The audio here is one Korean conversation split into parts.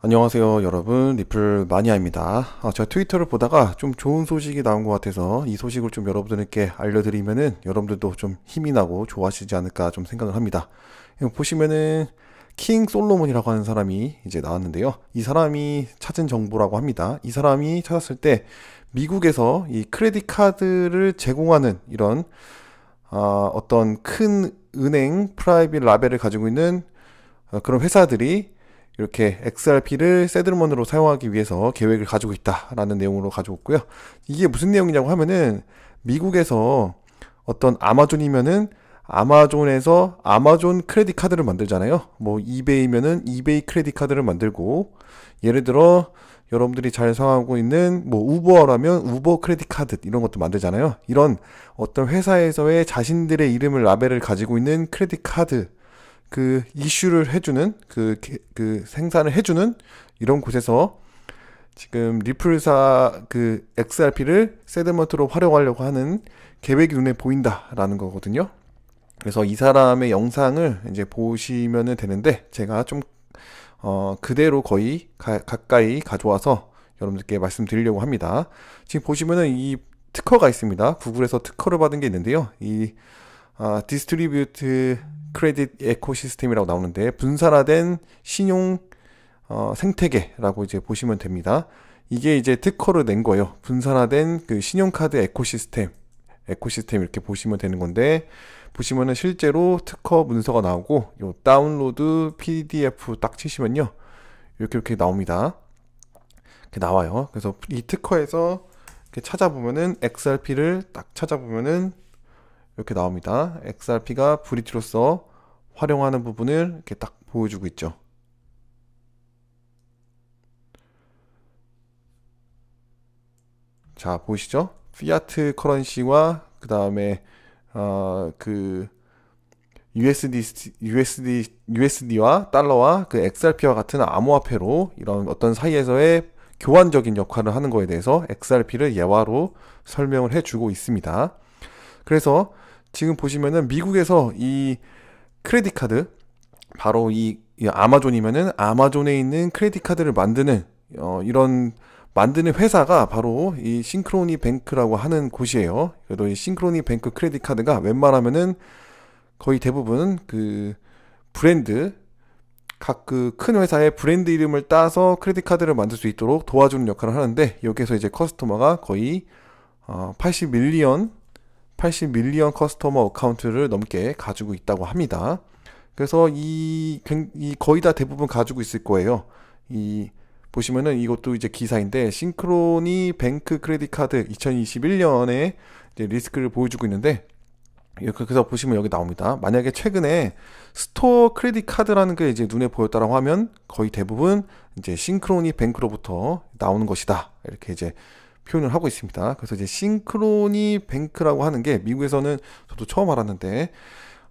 안녕하세요 여러분 리플 마니아입니다 아, 제가 트위터를 보다가 좀 좋은 소식이 나온 것 같아서 이 소식을 좀 여러분들께 알려드리면은 여러분들도 좀 힘이 나고 좋아하시지 않을까 좀 생각을 합니다 예, 보시면은 킹 솔로몬이라고 하는 사람이 이제 나왔는데요 이 사람이 찾은 정보라고 합니다 이 사람이 찾았을 때 미국에서 이 크레딧 카드를 제공하는 이런 아, 어떤 큰 은행 프라이빗 라벨을 가지고 있는 어, 그런 회사들이 이렇게 XRP를 세드먼으로 사용하기 위해서 계획을 가지고 있다라는 내용으로 가져왔고요. 이게 무슨 내용이냐고 하면은 미국에서 어떤 아마존이면은 아마존에서 아마존 크레딧 카드를 만들잖아요. 뭐 이베이면은 이베이 크레딧 카드를 만들고 예를 들어 여러분들이 잘 사용하고 있는 뭐 우버라면 우버 크레딧 카드 이런 것도 만들잖아요. 이런 어떤 회사에서의 자신들의 이름을 라벨을 가지고 있는 크레딧 카드 그 이슈를 해주는 그, 그 생산을 해주는 이런 곳에서 지금 리플사 그 XRP를 세드먼트로 활용하려고 하는 계획이 눈에 보인다라는 거거든요. 그래서 이 사람의 영상을 이제 보시면 되는데 제가 좀 어, 그대로 거의 가, 가까이 가져와서 여러분들께 말씀드리려고 합니다. 지금 보시면은 이 특허가 있습니다. 구글에서 특허를 받은 게 있는데요. 이 아, 디스트리뷰트 크레딧 에코시스템이라고 나오는데 분산화된 신용 어, 생태계라고 이제 보시면 됩니다. 이게 이제 특허를 낸 거예요. 분산화된 그 신용카드 에코시스템, 에코시스템 이렇게 보시면 되는 건데 보시면은 실제로 특허 문서가 나오고 요 다운로드 PDF 딱 치시면요 이렇게 이렇게 나옵니다. 이렇게 나와요. 그래서 이 특허에서 이렇게 찾아보면은 XRP를 딱 찾아보면은 이렇게 나옵니다. XRP가 브릿지로서 활용하는 부분을 이렇게 딱 보여주고 있죠. 자, 보이시죠? 피아트 커런시와 그 다음에 어, 그 USD, USD, USD와 달러와 그 XRP와 같은 암호화폐로 이런 어떤 사이에서의 교환적인 역할을 하는 거에 대해서 XRP를 예화로 설명을 해주고 있습니다. 그래서 지금 보시면은 미국에서 이 크레딧 카드 바로 이, 아마존이면은 아마존에 있는 크레딧 카드를 만드는 어, 이런 만드는 회사가 바로 이 싱크로니 뱅크라고 하는 곳이에요. 그래도 이 싱크로니 뱅크 크레딧 카드가 웬만하면은 거의 대부분 그 브랜드 각 그 큰 회사의 브랜드 이름을 따서 크레딧 카드를 만들 수 있도록 도와주는 역할을 하는데 여기에서 이제 커스터머가 거의 어, 80밀리언 80밀리언 커스터머 어카운트를 넘게 가지고 있다고 합니다. 그래서 이, 이 거의 다 대부분 가지고 있을 거예요. 이 보시면은 이것도 이제 기사인데 싱크로니 뱅크 크레딧 카드 2021년에 리스크를 보여주고 있는데 그래서 보시면 여기 나옵니다. 만약에 최근에 스토어 크레딧 카드라는 게 이제 눈에 보였다라고 하면 거의 대부분 이제 싱크로니 뱅크로부터 나오는 것이다. 이렇게 이제 표현을 하고 있습니다. 그래서 이제 싱크로니 뱅크라고 하는 게 미국에서는 저도 처음 알았는데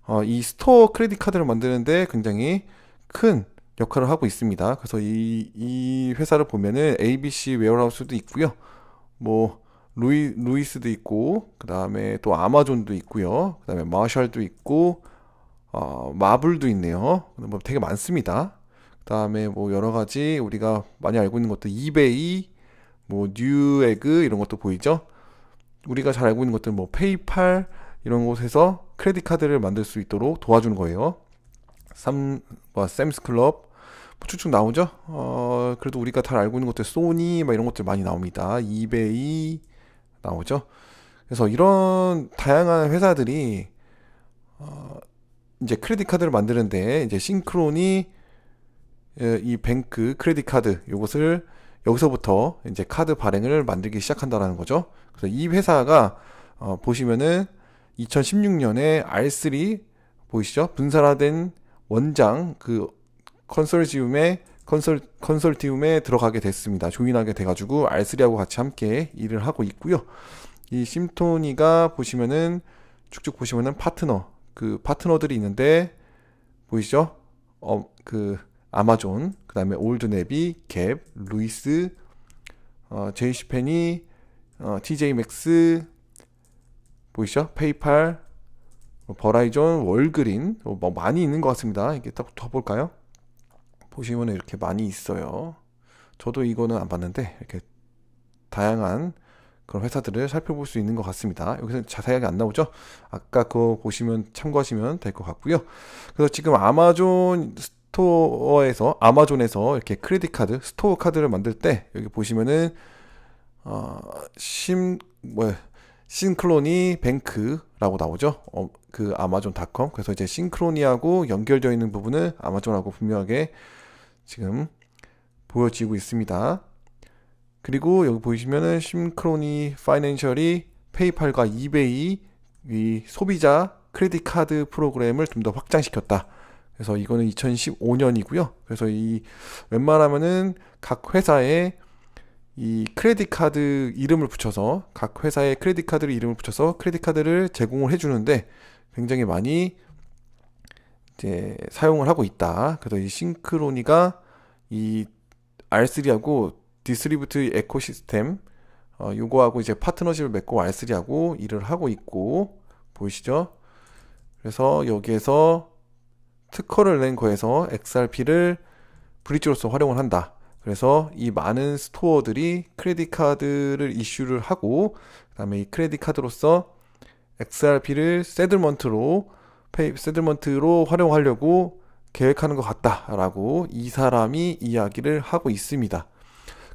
어, 이 스토어 크레딧 카드를 만드는데 굉장히 큰 역할을 하고 있습니다. 그래서 이, 이 회사를 보면은 ABC 웨어하우스도 있고요. 뭐 루이 루이스도 있고 그다음에 또 아마존도 있고요. 그다음에 마샬도 있고 어, 마블도 있네요. 뭐 되게 많습니다. 그다음에 뭐 여러 가지 우리가 많이 알고 있는 것도 이베이 뭐 뉴에그 이런 것도 보이죠. 우리가 잘 알고 있는 것들 뭐 페이팔 이런 곳에서 크레딧 카드를 만들 수 있도록 도와주는 거예요. 삼, 뭐 샘스 클럽 뭐 쭉쭉 나오죠. 어, 그래도 우리가 잘 알고 있는 것들 소니 막 이런 것들 많이 나옵니다. 이베이 나오죠. 그래서 이런 다양한 회사들이 어, 이제 크레딧 카드를 만드는데 이제 싱크론이 예, 이 뱅크 크레딧 카드 요것을 여기서부터 이제 카드 발행을 만들기 시작한다라는 거죠. 그래서 이 회사가 어, 보시면은 2016년에 R3 보이시죠? 분산화된 원장 그 컨설지움의 컨설 컨설티움에 들어가게 됐습니다. 조인하게 돼가지고 R3하고 같이 함께 일을 하고 있고요. 이 심토니가 보시면은 쭉쭉 보시면은 파트너 그 파트너들이 있는데 보이시죠? 어그 아마존, 그 다음에 올드네비, 갭, 루이스, 어, 이 c 펜이 어, TJ맥스, 보이시죠? 뭐 페이팔, 뭐 버라이존, 월그린, 뭐, 뭐 많이 있는 것 같습니다. 이게 딱 더볼까요 보시면 이렇게 많이 있어요. 저도 이거는 안 봤는데, 이렇게 다양한 그런 회사들을 살펴볼 수 있는 것 같습니다. 여기서 자세하게 안 나오죠? 아까 그거 보시면 참고하시면 될 것 같고요. 그래서 지금 아마존 스토어에서 아마존에서 이렇게 크레딧 카드, 스토어 카드를 만들 때 여기 보시면은 어, 심뭐 싱크로니 뱅크라고 나오죠. 어, 그 아마존닷컴. 그래서 이제 싱크로니하고 연결되어 있는 부분은 아마존하고 분명하게 지금 보여지고 있습니다. 그리고 여기 보시면은 심크로니 파이낸셜이 페이팔과 이베이 소비자 크레딧 카드 프로그램을 좀 더 확장시켰다. 그래서 이거는 2015년이고요. 그래서 이 웬만하면은 각 회사에 이 크레딧 카드 이름을 붙여서 각 회사의 크레딧 카드를 이름을 붙여서 크레딧 카드를 제공을 해주는데 굉장히 많이 이제 사용을 하고 있다. 그래서 이 싱크로니가 이 R3하고 디스트리뷰트 에코시스템 어, 요거하고 이제 파트너십을 맺고 R3하고 일을 하고 있고 보이시죠? 그래서 여기에서 특허를 낸 거에서 XRP를 브릿지로서 활용을 한다. 그래서 이 많은 스토어들이 크레딧 카드를 이슈를 하고 그다음에 이 크레딧 카드로서 XRP를 세들먼트로 페이 세들먼트로 활용하려고 계획하는 것 같다라고 이 사람이 이야기를 하고 있습니다.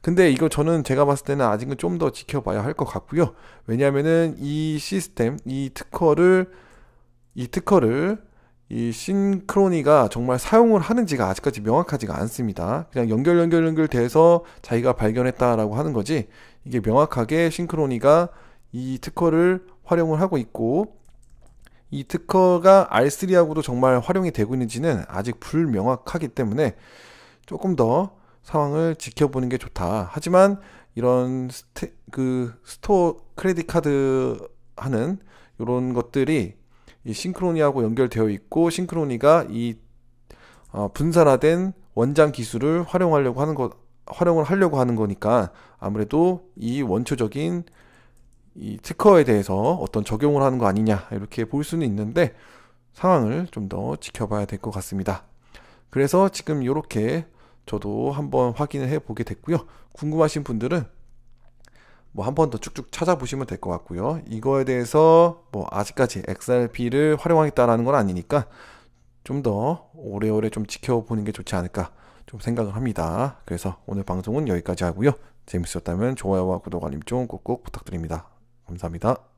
근데 이거 저는 제가 봤을 때는 아직은 좀 더 지켜봐야 할 것 같고요. 왜냐하면은 이 시스템, 이 특허를 이 특허를 이 싱크로니가 정말 사용을 하는지가 아직까지 명확하지가 않습니다. 그냥 연결 연결 연결돼서 자기가 발견했다라고 하는 거지 이게 명확하게 싱크로니가 이 특허를 활용을 하고 있고 이 특허가 R3하고도 정말 활용이 되고 있는지는 아직 불명확하기 때문에 조금 더 상황을 지켜보는 게 좋다. 하지만 이런 스테, 그 스토어 크레딧 카드 하는 이런 것들이 이 싱크로니하고 연결되어 있고 싱크로니가 이 어, 분산화된 원장 기술을 활용하려고 하는 것 활용을 하려고 하는 거니까 아무래도 이 원초적인 이 특허에 대해서 어떤 적용을 하는 거 아니냐 이렇게 볼 수는 있는데 상황을 좀 더 지켜봐야 될 것 같습니다. 그래서 지금 이렇게 저도 한번 확인을 해 보게 됐고요. 궁금하신 분들은 뭐한번더 쭉쭉 찾아보시면 될 것 같고요. 이거에 대해서 뭐 아직까지 XRP를 활용하겠다라는 건 아니니까 좀 더 오래오래 좀 지켜보는 게 좋지 않을까 좀 생각을 합니다. 그래서 오늘 방송은 여기까지 하고요. 재밌으셨다면 좋아요와 구독 알림 좀 꾹꾹 부탁드립니다. 감사합니다.